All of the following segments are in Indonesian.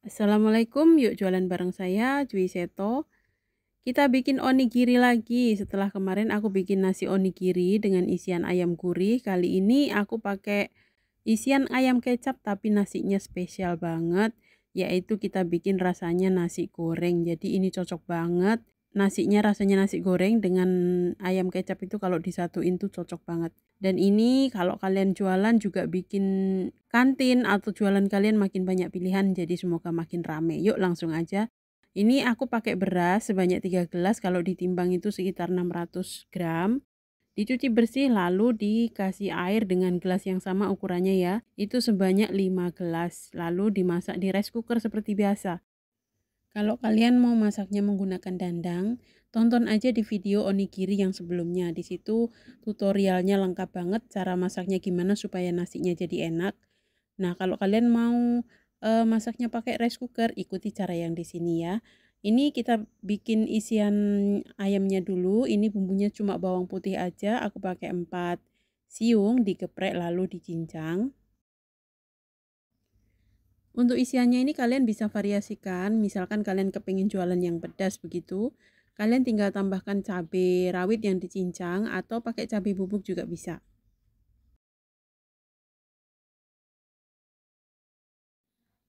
Assalamualaikum, yuk jualan bareng saya, Jui Seto. Kita bikin onigiri lagi. Setelah kemarin aku bikin nasi onigiri dengan isian ayam gurih, kali ini aku pakai isian ayam kecap tapi nasinya spesial banget, yaitu kita bikin rasanya nasi goreng. Jadi ini cocok banget nasinya rasanya nasi goreng dengan ayam kecap itu kalau disatuin tuh cocok banget. Dan ini kalau kalian jualan juga bikin kantin atau jualan kalian makin banyak pilihan jadi semoga makin rame. Yuk langsung aja. Ini aku pakai beras sebanyak 3 gelas kalau ditimbang itu sekitar 600 gram. Dicuci bersih lalu dikasih air dengan gelas yang sama ukurannya ya. Itu sebanyak 5 gelas lalu dimasak di rice cooker seperti biasa. Kalau kalian mau masaknya menggunakan dandang, tonton aja di video onigiri yang sebelumnya. Di situ tutorialnya lengkap banget cara masaknya gimana supaya nasinya jadi enak. Nah, kalau kalian mau e, masaknya pakai rice cooker, ikuti cara yang di sini ya. Ini kita bikin isian ayamnya dulu. Ini bumbunya cuma bawang putih aja, aku pakai 4 siung digeprek lalu dicincang. Untuk isiannya ini kalian bisa variasikan, misalkan kalian kepingin jualan yang pedas begitu, kalian tinggal tambahkan cabai rawit yang dicincang atau pakai cabai bubuk juga bisa.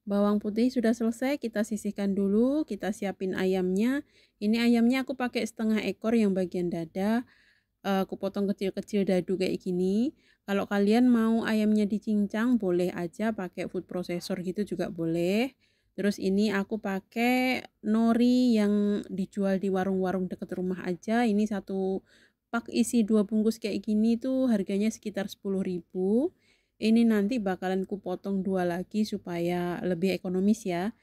Bawang putih sudah selesai, kita sisihkan dulu, kita siapin ayamnya. Ini ayamnya aku pakai setengah ekor yang bagian dada, aku eh, potong kecil-kecil dadu kayak gini kalau kalian mau ayamnya dicincang boleh aja pakai food processor gitu juga boleh terus ini aku pakai nori yang dijual di warung-warung deket rumah aja ini satu pak isi dua bungkus kayak gini tuh harganya sekitar 10.000 ini nanti bakalan kupotong dua lagi supaya lebih ekonomis ya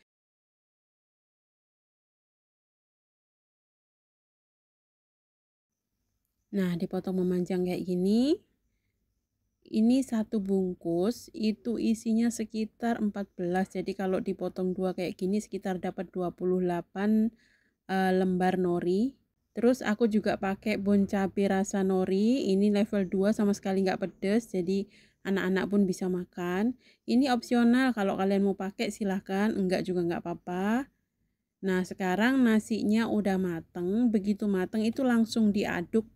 Nah, dipotong memanjang kayak gini. Ini satu bungkus itu isinya sekitar 14. Jadi kalau dipotong dua kayak gini sekitar dapat 28 uh, eh, lembar nori. Terus aku juga pakai bon cabe rasa nori. Ini level 2 sama sekali nggak pedes. Jadi anak-anak pun bisa makan. Ini opsional kalau kalian mau pakai silahkan. Enggak juga nggak apa-apa. Nah sekarang nasinya udah mateng. Begitu mateng itu langsung diaduk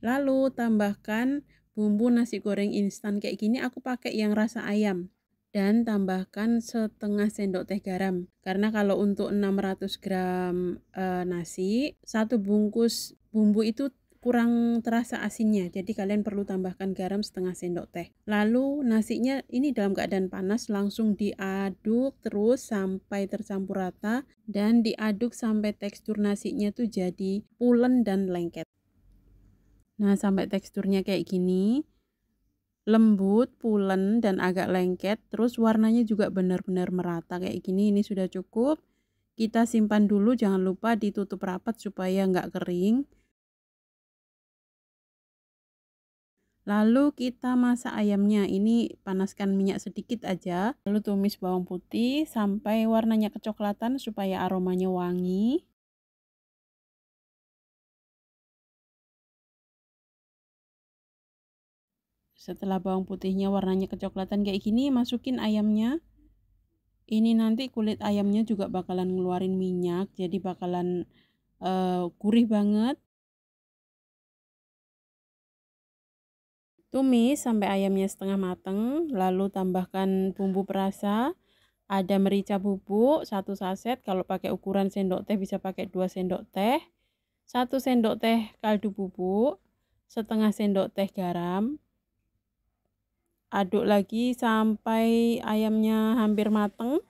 Lalu tambahkan bumbu nasi goreng instan kayak gini aku pakai yang rasa ayam dan tambahkan setengah sendok teh garam karena kalau untuk 600 gram e, nasi satu bungkus bumbu itu kurang terasa asinnya jadi kalian perlu tambahkan garam setengah sendok teh lalu nasinya ini dalam keadaan panas langsung diaduk terus sampai tercampur rata dan diaduk sampai tekstur nasinya tuh jadi pulen dan lengket Nah, sampai teksturnya kayak gini. Lembut, pulen, dan agak lengket. Terus warnanya juga benar-benar merata kayak gini. Ini sudah cukup. Kita simpan dulu, jangan lupa ditutup rapat supaya nggak kering. Lalu kita masak ayamnya. Ini panaskan minyak sedikit aja. Lalu tumis bawang putih sampai warnanya kecoklatan supaya aromanya wangi. Setelah bawang putihnya warnanya kecoklatan kayak gini, masukin ayamnya. Ini nanti kulit ayamnya juga bakalan ngeluarin minyak, jadi bakalan uh, gurih banget. Tumis sampai ayamnya setengah mateng, lalu tambahkan bumbu perasa. Ada merica bubuk, satu saset, kalau pakai ukuran sendok teh bisa pakai dua sendok teh. satu sendok teh kaldu bubuk, setengah sendok teh garam, aduk lagi sampai ayamnya hampir mateng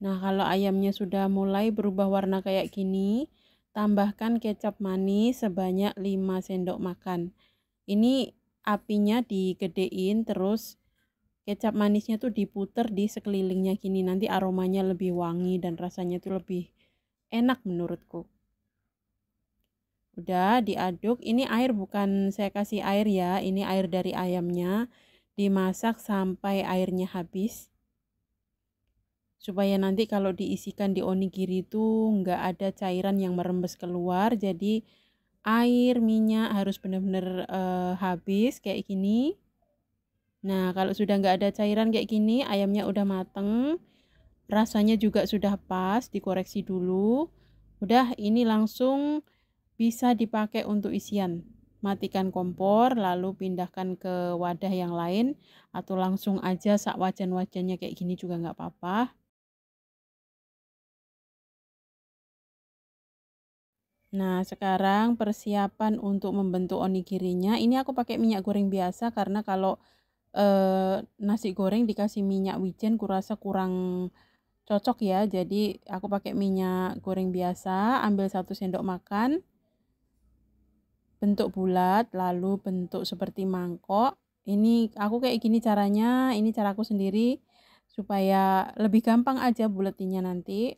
nah kalau ayamnya sudah mulai berubah warna kayak gini tambahkan kecap manis sebanyak 5 sendok makan ini apinya digedein terus kecap manisnya tuh diputer di sekelilingnya gini nanti aromanya lebih wangi dan rasanya tuh lebih enak menurutku udah diaduk ini air bukan saya kasih air ya ini air dari ayamnya dimasak sampai airnya habis supaya nanti kalau diisikan di onigiri itu nggak ada cairan yang merembes keluar jadi air minyak harus benar-benar uh, habis kayak gini nah kalau sudah nggak ada cairan kayak gini ayamnya udah mateng rasanya juga sudah pas dikoreksi dulu udah ini langsung bisa dipakai untuk isian. Matikan kompor, lalu pindahkan ke wadah yang lain, atau langsung aja sak wajan-wajannya kayak gini juga nggak apa-apa. Nah, sekarang persiapan untuk membentuk onigirinya. Ini aku pakai minyak goreng biasa karena kalau eh, nasi goreng dikasih minyak wijen kurasa kurang cocok ya. Jadi, aku pakai minyak goreng biasa, ambil satu sendok makan bentuk bulat lalu bentuk seperti mangkok ini aku kayak gini caranya ini caraku sendiri supaya lebih gampang aja buletinya nanti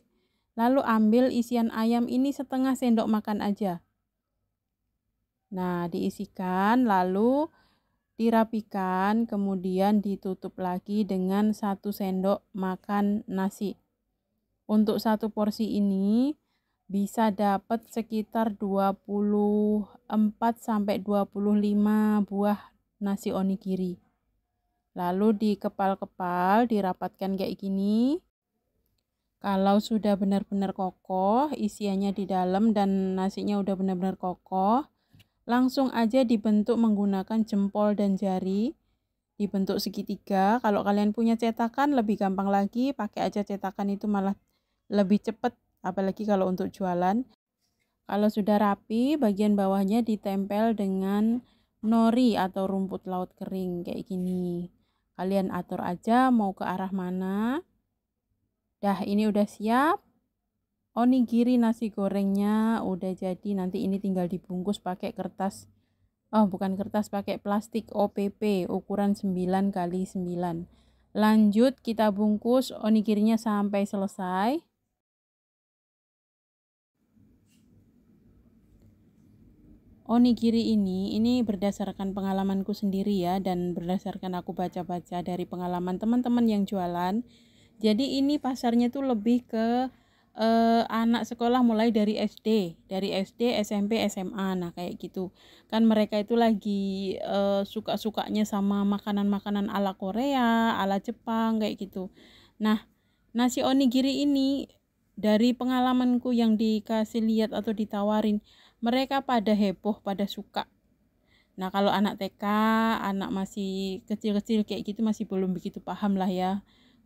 lalu ambil isian ayam ini setengah sendok makan aja nah diisikan lalu dirapikan kemudian ditutup lagi dengan satu sendok makan nasi untuk satu porsi ini bisa dapat sekitar 24 sampai 25 buah nasi onigiri. Lalu dikepal kepal dirapatkan kayak gini. Kalau sudah benar-benar kokoh, isiannya di dalam dan nasinya udah benar-benar kokoh, langsung aja dibentuk menggunakan jempol dan jari dibentuk segitiga. Kalau kalian punya cetakan lebih gampang lagi, pakai aja cetakan itu malah lebih cepat apalagi kalau untuk jualan. Kalau sudah rapi, bagian bawahnya ditempel dengan nori atau rumput laut kering kayak gini. Kalian atur aja mau ke arah mana. Dah, ini udah siap. Onigiri nasi gorengnya udah jadi. Nanti ini tinggal dibungkus pakai kertas oh bukan kertas pakai plastik OPP ukuran 9 kali 9 lanjut kita bungkus onigirinya sampai selesai onigiri oh, ini ini berdasarkan pengalamanku sendiri ya dan berdasarkan aku baca-baca dari pengalaman teman-teman yang jualan jadi ini pasarnya tuh lebih ke eh, anak sekolah mulai dari SD dari SD SMP SMA nah kayak gitu kan mereka itu lagi eh, suka-sukanya sama makanan-makanan ala Korea ala Jepang kayak gitu nah nasi onigiri ini dari pengalamanku yang dikasih lihat atau ditawarin mereka pada heboh pada suka nah kalau anak TK anak masih kecil-kecil kayak gitu masih belum begitu paham lah ya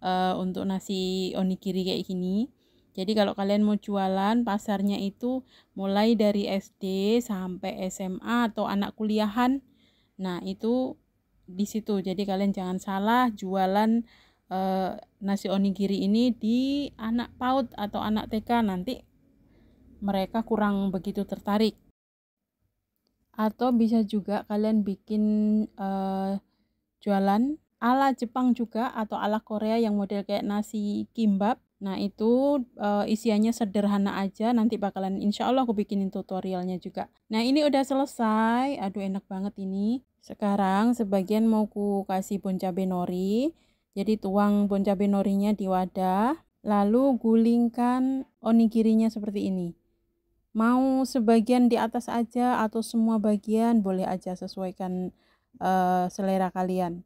uh, untuk nasi onigiri kayak gini jadi kalau kalian mau jualan pasarnya itu mulai dari SD sampai SMA atau anak kuliahan nah itu di situ jadi kalian jangan salah jualan eh, nasi onigiri ini di anak PAUD atau anak TK nanti mereka kurang begitu tertarik. Atau bisa juga kalian bikin uh, jualan ala Jepang juga atau ala Korea yang model kayak nasi kimbab. Nah itu uh, isiannya sederhana aja, nanti bakalan insya Allah aku bikinin tutorialnya juga. Nah ini udah selesai, aduh enak banget ini. Sekarang sebagian mau ku kasih bon cabe nori, jadi tuang bon cabe norinya di wadah, lalu gulingkan onigirinya seperti ini mau sebagian di atas aja atau semua bagian boleh aja sesuaikan uh, selera kalian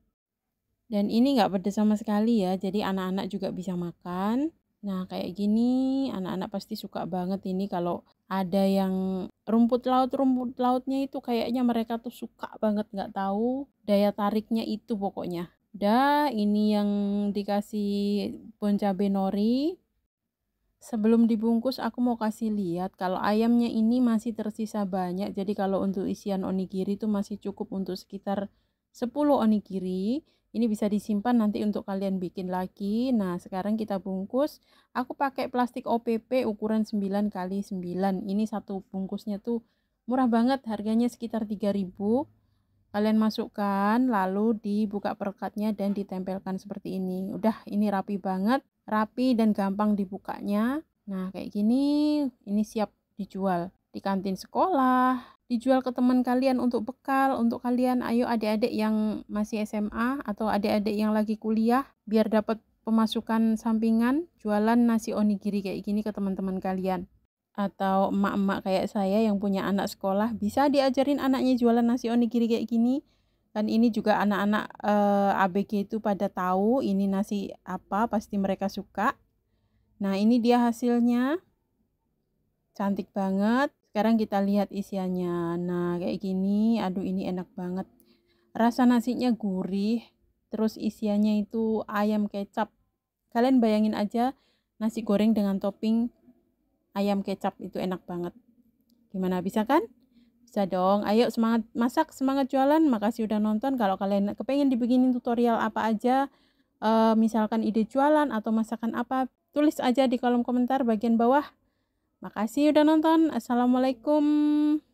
dan ini nggak pedas sama sekali ya jadi anak-anak juga bisa makan nah kayak gini anak-anak pasti suka banget ini kalau ada yang rumput laut rumput lautnya itu kayaknya mereka tuh suka banget nggak tahu daya tariknya itu pokoknya Dah, ini yang dikasih bon cabe nori Sebelum dibungkus aku mau kasih lihat kalau ayamnya ini masih tersisa banyak. Jadi kalau untuk isian onigiri itu masih cukup untuk sekitar 10 onigiri. Ini bisa disimpan nanti untuk kalian bikin lagi. Nah, sekarang kita bungkus. Aku pakai plastik OPP ukuran 9 kali 9. Ini satu bungkusnya tuh murah banget, harganya sekitar 3000 kalian masukkan lalu dibuka perekatnya dan ditempelkan seperti ini udah ini rapi banget rapi dan gampang dibukanya nah kayak gini ini siap dijual di kantin sekolah dijual ke teman kalian untuk bekal untuk kalian ayo adik-adik yang masih SMA atau adik-adik yang lagi kuliah biar dapat pemasukan sampingan jualan nasi onigiri kayak gini ke teman-teman kalian atau emak-emak kayak saya yang punya anak sekolah bisa diajarin anaknya jualan nasi onigiri kayak gini kan ini juga anak-anak eh, ABG itu pada tahu ini nasi apa pasti mereka suka nah ini dia hasilnya cantik banget sekarang kita lihat isiannya nah kayak gini aduh ini enak banget rasa nasinya gurih terus isiannya itu ayam kecap kalian bayangin aja nasi goreng dengan topping ayam kecap itu enak banget. Gimana bisa kan? Bisa dong. Ayo semangat masak, semangat jualan. Makasih udah nonton. Kalau kalian kepengen dibikinin tutorial apa aja, eh, misalkan ide jualan atau masakan apa, tulis aja di kolom komentar bagian bawah. Makasih udah nonton. Assalamualaikum.